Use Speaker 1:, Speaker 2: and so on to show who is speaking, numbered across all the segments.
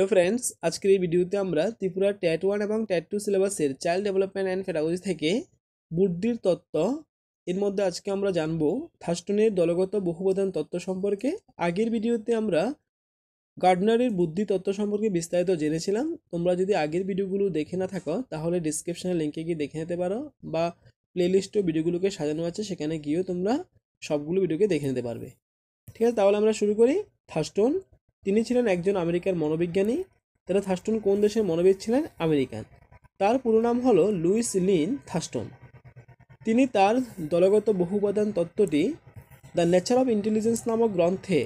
Speaker 1: hello friends আজকের এই ভিডিওতে আমরা ত্রিপুরা ট্যাট ওয়ান এবং ট্যাট টু সিলেবাসের চাইল্ড ডেভেলপমেন্ট অ্যান্ড ফেডাগজি থেকে বুদ্ধির তত্ত্ব এর মধ্যে আজকে আমরা জানব থাস্টনের দলগত বহুপ্রধান তত্ত্ব সম্পর্কে আগের ভিডিওতে আমরা গার্ডনারের বুদ্ধি তত্ত্ব সম্পর্কে বিস্তারিত জেনেছিলাম তোমরা যদি আগের ভিডিওগুলো দেখে না থাকো তাহলে ডিসক্রিপশানে লিঙ্কে গিয়ে দেখে নিতে পারো বা প্লেলিস্টও ভিডিওগুলোকে সাজানো আছে সেখানে গিয়েও তোমরা সবগুলো ভিডিওকে দেখে নিতে পারবে ঠিক আছে তাহলে আমরা শুরু করি থাস্টন তিনি ছিলেন একজন আমেরিকার মনোবিজ্ঞানী তারা থাস্টন কোন দেশের মনোবিদ ছিলেন আমেরিকান তার পুরো নাম হলো লুইস লিন থাস্টন তিনি তার দলগত বহুপাদান তত্ত্বটি দ্য নেচার অফ ইন্টেলিজেন্স নামক গ্রন্থে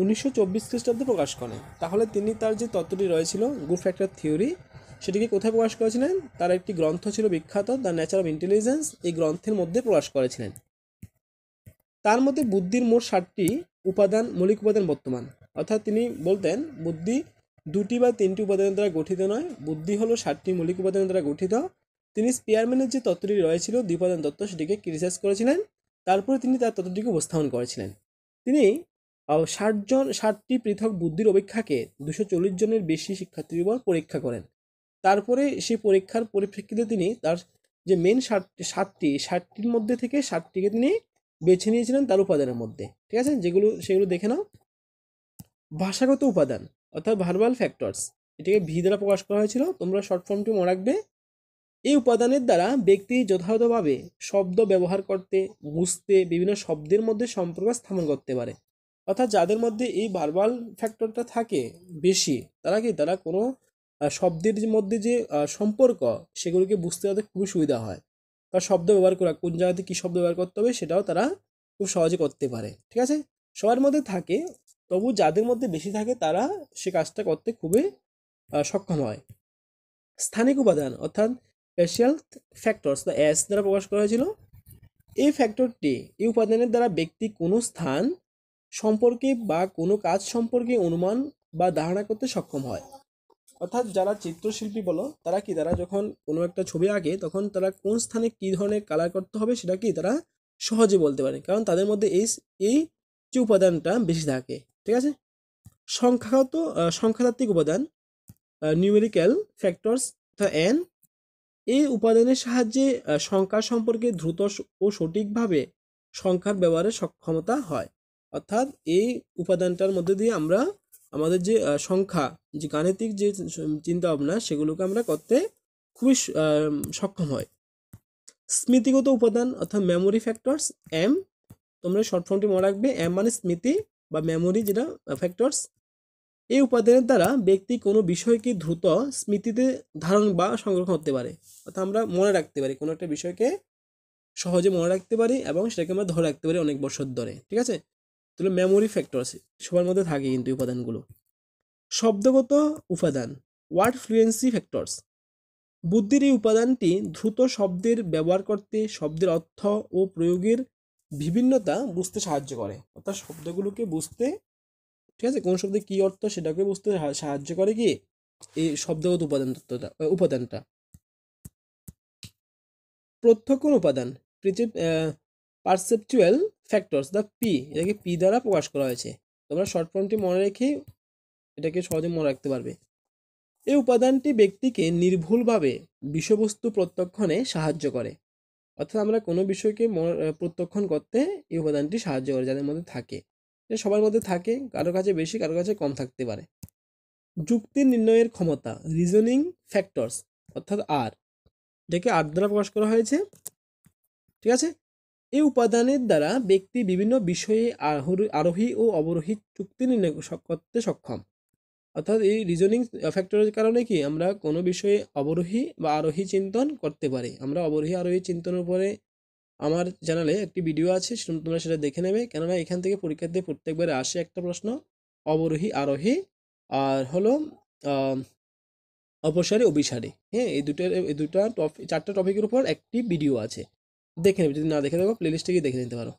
Speaker 1: উনিশশো চব্বিশ খ্রিস্টাব্দে প্রকাশ করেন তাহলে তিনি তার যে তত্ত্বটি রয়েছিল গুড ফ্যাক্টর থিওরি সেটিকে কোথায় প্রকাশ করেছিলেন তার একটি গ্রন্থ ছিল বিখ্যাত দ্য নেচার অফ ইন্টেলিজেন্স এই গ্রন্থের মধ্যে প্রকাশ করেছিলেন তার মধ্যে বুদ্ধির মোট ষাটটি উপাদান মৌলিক উপাদান বর্তমান অর্থাৎ তিনি বলতেন বুদ্ধি দুটি বা তিনটি উপাদানের দ্বারা গঠিত নয় বুদ্ধি হলো ষাটটি মৌলিক উপাদানের দ্বারা গঠিত তিনি স্পিয়ারম্যানের যে তত্ত্বটি রয়েছিল দ্বিপাদান তত্ত্ব সেটিকে ক্রিটিসাইজ করেছিলেন তারপরে তিনি তার তত্ত্বটিকে উপস্থাপন করেছিলেন তিনি ষাটজন ষাটটি পৃথক বুদ্ধির অপেক্ষাকে দুশো চল্লিশ জনের বেশি শিক্ষার্থীর উপর পরীক্ষা করেন তারপরে সেই পরীক্ষার পরিপ্রেক্ষিতে তিনি তার যে মেন ষাট ষাটটি ষাটটির মধ্যে থেকে ষাটটিকে তিনি বেছে নিয়েছিলেন তার উপাদানের মধ্যে ঠিক আছে যেগুলো সেগুলো দেখে নাও ভাষাগত উপাদান অর্থাৎ ভার্বাল ফ্যাক্টরস এটাকে ভি দ্বারা প্রকাশ করা হয়েছিল তোমরা শর্ট ফর্মটি মনে রাখবে এই উপাদানের দ্বারা ব্যক্তি যথাযথভাবে শব্দ ব্যবহার করতে বুঝতে বিভিন্ন শব্দের মধ্যে সম্পর্ক স্থাপন করতে পারে অর্থাৎ যাদের মধ্যে এই ভার্বাল ফ্যাক্টরটা থাকে বেশি তারা কি তারা কোনো শব্দের মধ্যে যে সম্পর্ক সেগুলোকে বুঝতে তাদের খুবই সুবিধা হয় বা শব্দ ব্যবহার করা কোন জায়গাতে কী শব্দ ব্যবহার করতে হবে সেটাও তারা খুব সহজে করতে পারে ঠিক আছে সবার মধ্যে থাকে তবু যাদের মধ্যে বেশি থাকে তারা সে কাজটা করতে খুবই সক্ষম হয় স্থানিক উপাদান অর্থাৎ স্পেশাল ফ্যাক্টরস বা অ্যাস দ্বারা প্রকাশ করা হয়েছিল এই ফ্যাক্টরটি এই উপাদানের দ্বারা ব্যক্তি কোনো স্থান সম্পর্কে বা কোনো কাজ সম্পর্কে অনুমান বা ধারণা করতে সক্ষম হয় অর্থাৎ যারা চিত্রশিল্পী বলো তারা কি তারা যখন কোনো একটা ছবি আঁকে তখন তারা কোন স্থানে কী ধরনের কালার করতে হবে সেটা কি তারা সহজে বলতে পারে কারণ তাদের মধ্যে এই এই যে উপাদানটা বেশি থাকে ঠিক আছে সংখ্যাগত সংখ্যাতাত্ত্বিক উপাদান নিউমেরিক্যাল ফ্যাক্টরস এন এই উপাদানের সাহায্যে সংখ্যা সম্পর্কে দ্রুত ও সঠিকভাবে সংখ্যার ব্যবহারের সক্ষমতা হয় অর্থাৎ এই উপাদানটার মধ্যে দিয়ে আমরা আমাদের যে সংখ্যা যে গাণিতিক যে চিন্তা ভাবনা সেগুলোকে আমরা করতে খুবই সক্ষম হয় স্মৃতিগত উপাদান অর্থাৎ মেমোরি ফ্যাক্টরস এম তোমরা শর্ট ফর্মটি মনে রাখবে এম মানে স্মৃতি বা মেমোরি যেটা ফ্যাক্টরস এই উপাদানের দ্বারা ব্যক্তি কোনো বিষয়কে দ্রুত স্মৃতিতে ধারণ বা সংরক্ষণ করতে পারে অর্থাৎ আমরা মনে রাখতে পারি কোনো একটা বিষয়কে সহজে মনে রাখতে পারি এবং সেটাকে আমরা ধরে রাখতে পারি অনেক বছর ধরে ঠিক আছে তাহলে মেমোরি ফ্যাক্টরস সবার মধ্যে থাকে কিন্তু উপাদানগুলো শব্দগত উপাদান ওয়ার্ড ফ্লুয়েন্সি ফ্যাক্টরস বুদ্ধির এই উপাদানটি দ্রুত শব্দের ব্যবহার করতে শব্দের অর্থ ও প্রয়োগের বিভিন্নতা বুঝতে সাহায্য করে অর্থাৎ শব্দগুলোকে বুঝতে ঠিক আছে কোন শব্দে কী অর্থ সেটাকে বুঝতে সাহায্য করে কি এই শব্দগত উপাদান তত্ত্বটা উপাদানটা প্রত্যক্ষণ উপাদান পারসেপচুয়াল ফ্যাক্টরস দ্য পি এটাকে পি দ্বারা প্রকাশ করা হয়েছে তোমরা শর্ট ফর্মটি মনে রেখে এটাকে সহজে মনে রাখতে পারবে এই উপাদানটি ব্যক্তিকে নির্ভুলভাবে বিষয়বস্তু প্রত্যক্ষণে সাহায্য করে অর্থাৎ আমরা কোনো বিষয়কে প্রত্যক্ষণ করতে এই উপাদানটি সাহায্য করে যাদের মধ্যে থাকে সবার মধ্যে থাকে কারো কাছে বেশি কারো কাছে কম থাকতে পারে যুক্তি নির্ণয়ের ক্ষমতা রিজনিং ফ্যাক্টরস অর্থাৎ আর যাকে আর দ্বারা প্রকাশ করা হয়েছে ঠিক আছে এই উপাদানের দ্বারা ব্যক্তি বিভিন্ন বিষয়ে আরোহী ও অবরোহী চুক্তি নির্ণয় করতে সক্ষম অর্থাৎ এই রিজনিং ফ্যাক্টরের কারণে কি আমরা কোনো বিষয়ে অবরোহী বা আরোহী চিন্তন করতে পারি আমরা অবরোহী আরোহী চিন্তনের উপরে আমার চ্যানেলে একটি ভিডিও আছে তোমরা সেটা দেখে নেবে কেননা এখান থেকে পরীক্ষার্থী প্রত্যেকবারে আসে একটা প্রশ্ন অবরোহী আরোহী আর হলো অপসারী অভিসারী হ্যাঁ এই দুটার এই দুটা টপিক চারটা টপিকের উপর একটি ভিডিও আছে দেখে নেবে যদি না দেখে থাকো প্লেলিস্টে গিয়ে দেখে নিতে পারো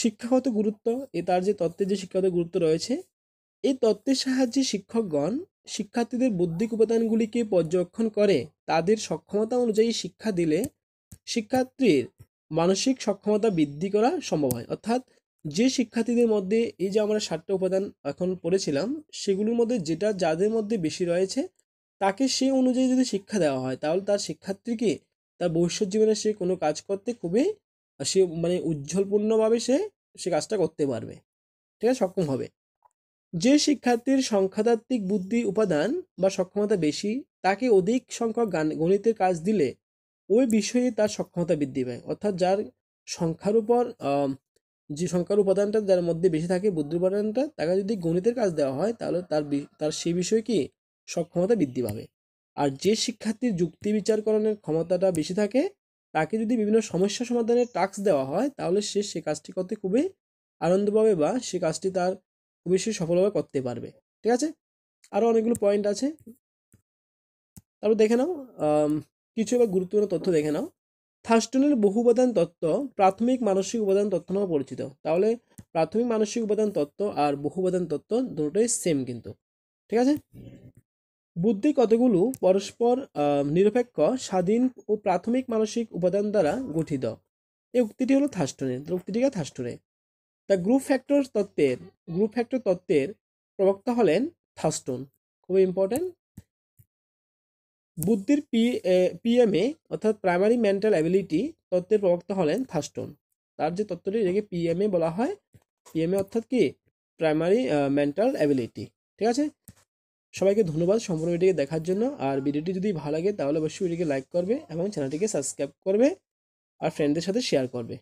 Speaker 1: শিক্ষাগত গুরুত্ব এ তার যে তত্ত্বের যে শিক্ষাগত গুরুত্ব রয়েছে এই তত্ত্বের সাহায্যে শিক্ষকগণ শিক্ষার্থীদের বৌদ্ধিক উপাদানগুলিকে পর্যবেক্ষণ করে তাদের সক্ষমতা অনুযায়ী শিক্ষা দিলে শিক্ষার্থীর মানসিক সক্ষমতা বৃদ্ধি করা সম্ভব হয় অর্থাৎ যে শিক্ষার্থীদের মধ্যে এই যে আমরা সাতটা উপাদান এখন পড়েছিলাম সেগুলোর মধ্যে যেটা যাদের মধ্যে বেশি রয়েছে তাকে সেই অনুযায়ী যদি শিক্ষা দেওয়া হয় তাহলে তার শিক্ষার্থীকে তার ভবিষ্যৎ জীবনে সে কোনো কাজ করতে খুবই সে মানে উজ্জ্বলপূর্ণভাবে সে সে কাজটা করতে পারবে ঠিক আছে সক্ষম হবে যে শিক্ষার্থীর সংখ্যাতাত্ত্বিক বুদ্ধি উপাদান বা সক্ষমতা বেশি তাকে অধিক সংখ্যক গান গণিতের কাজ দিলে ওই বিষয়ে তার সক্ষমতা বৃদ্ধি পায় অর্থাৎ যার সংখ্যার উপর যে সংখ্যার উপাদানটা যার মধ্যে বেশি থাকে বুদ্ধি উপাদানটা তাকে যদি গণিতের কাজ দেওয়া হয় তাহলে তার তার সেই বিষয়ে কি সক্ষমতা বৃদ্ধি পাবে আর যে শিক্ষার্থীর যুক্তি বিচারকরণের ক্ষমতাটা বেশি থাকে তাকে যদি বিভিন্ন সমস্যা সমাধানের টাস্ক দেওয়া হয় তাহলে সে সে কাজটি করতে খুবই আনন্দ পাবে বা সে কাজটি তার অবশ্যই সফলভাবে করতে পারবে ঠিক আছে আরও অনেকগুলো পয়েন্ট আছে তারপর দেখে নাও কিছু এবার গুরুত্বপূর্ণ তথ্য দেখে নাও থার্স্টনের বহু উপাদান তত্ত্ব প্রাথমিক মানসিক উপাদান তত্ত্ব নামে পরিচিত তাহলে প্রাথমিক মানসিক উপাদান তত্ত্ব আর বহু উপাদান তত্ত্ব দুটোই সেম কিন্তু ঠিক আছে বুদ্ধি কতগুলো পরস্পর নিরপেক্ষ স্বাধীন ও প্রাথমিক মানসিক উপাদান দ্বারা গঠিত এই উক্তিটি হলো থার্স্টনের উক্তিটিকে থার্স্টনের দ্য গ্রুপ ফ্যাক্টর তত্ত্বের গ্রুপ ফ্যাক্টর তত্ত্বের প্রবক্তা হলেন থাস্টন খুবই ইম্পর্টেন্ট বুদ্ধির পি পিএমএ অর্থাৎ প্রাইমারি মেন্টাল অ্যাবিলিটি তত্ত্বের প্রবক্তা হলেন থাস্টন তার যে তত্ত্বটি এটাকে পিএমএ বলা হয় পিএমএ অর্থাৎ কি প্রাইমারি মেন্টাল অ্যাবিলিটি ঠিক আছে সবাইকে ধন্যবাদ সম্পূর্ণ ভিডিওকে দেখার জন্য আর ভিডিওটি যদি ভালো লাগে তাহলে অবশ্যই ভিডিওকে লাইক করবে এবং চ্যানেলটিকে সাবস্ক্রাইব করবে আর ফ্রেন্ডদের সাথে শেয়ার করবে